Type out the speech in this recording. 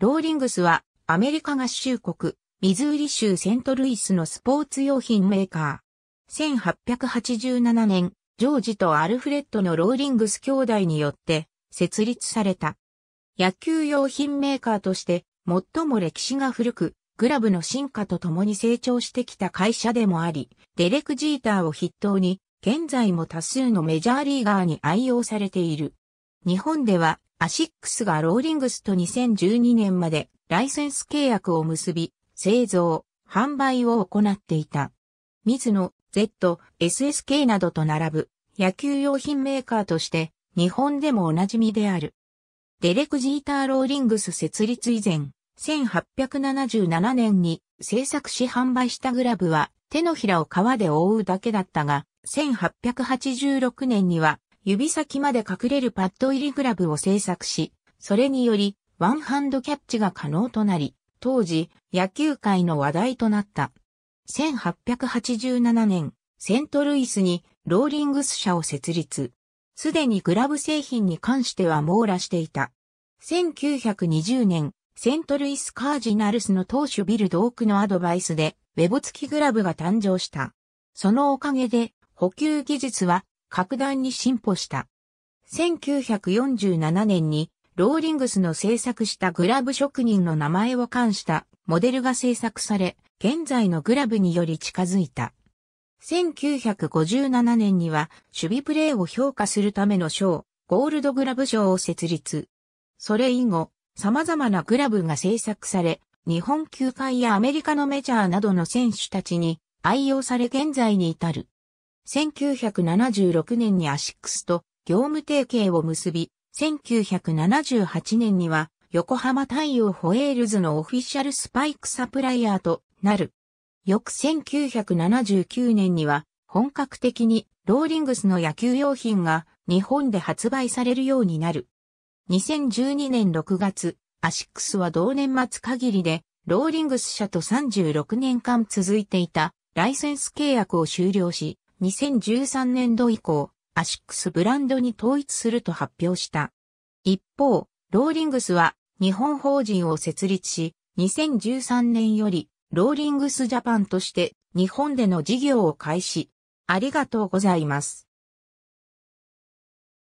ローリングスはアメリカ合衆国、ミズーリ州セントルイスのスポーツ用品メーカー。1887年、ジョージとアルフレッドのローリングス兄弟によって設立された。野球用品メーカーとして最も歴史が古く、グラブの進化とともに成長してきた会社でもあり、デレク・ジーターを筆頭に、現在も多数のメジャーリーガーに愛用されている。日本ではアシックスがローリングスと2012年までライセンス契約を結び、製造、販売を行っていた。水野、Z、SSK などと並ぶ野球用品メーカーとして日本でもおなじみである。デレク・ジーター・ローリングス設立以前、1877年に制作し販売したグラブは手のひらを皮で覆うだけだったが、1886年には指先まで隠れるパッド入りグラブを製作し、それにより、ワンハンドキャッチが可能となり、当時、野球界の話題となった。1887年、セントルイスにローリングス社を設立。すでにグラブ製品に関しては網羅していた。1920年、セントルイスカージナルスの投手ビルドークのアドバイスで、ウェボ付きグラブが誕生した。そのおかげで、補給技術は格段に進歩した。1947年にローリングスの制作したグラブ職人の名前を冠したモデルが制作され、現在のグラブにより近づいた。1957年には守備プレーを評価するための賞、ゴールドグラブ賞を設立。それ以後、様々なグラブが制作され、日本球界やアメリカのメジャーなどの選手たちに愛用され現在に至る。1976年にアシックスと業務提携を結び、1978年には横浜太陽ホエールズのオフィシャルスパイクサプライヤーとなる。翌1979年には本格的にローリングスの野球用品が日本で発売されるようになる。2012年6月、アシックスは同年末限りでローリングス社と36年間続いていたライセンス契約を終了し、2013年度以降、アシックスブランドに統一すると発表した。一方、ローリングスは日本法人を設立し、2013年よりローリングスジャパンとして日本での事業を開始。ありがとうございます。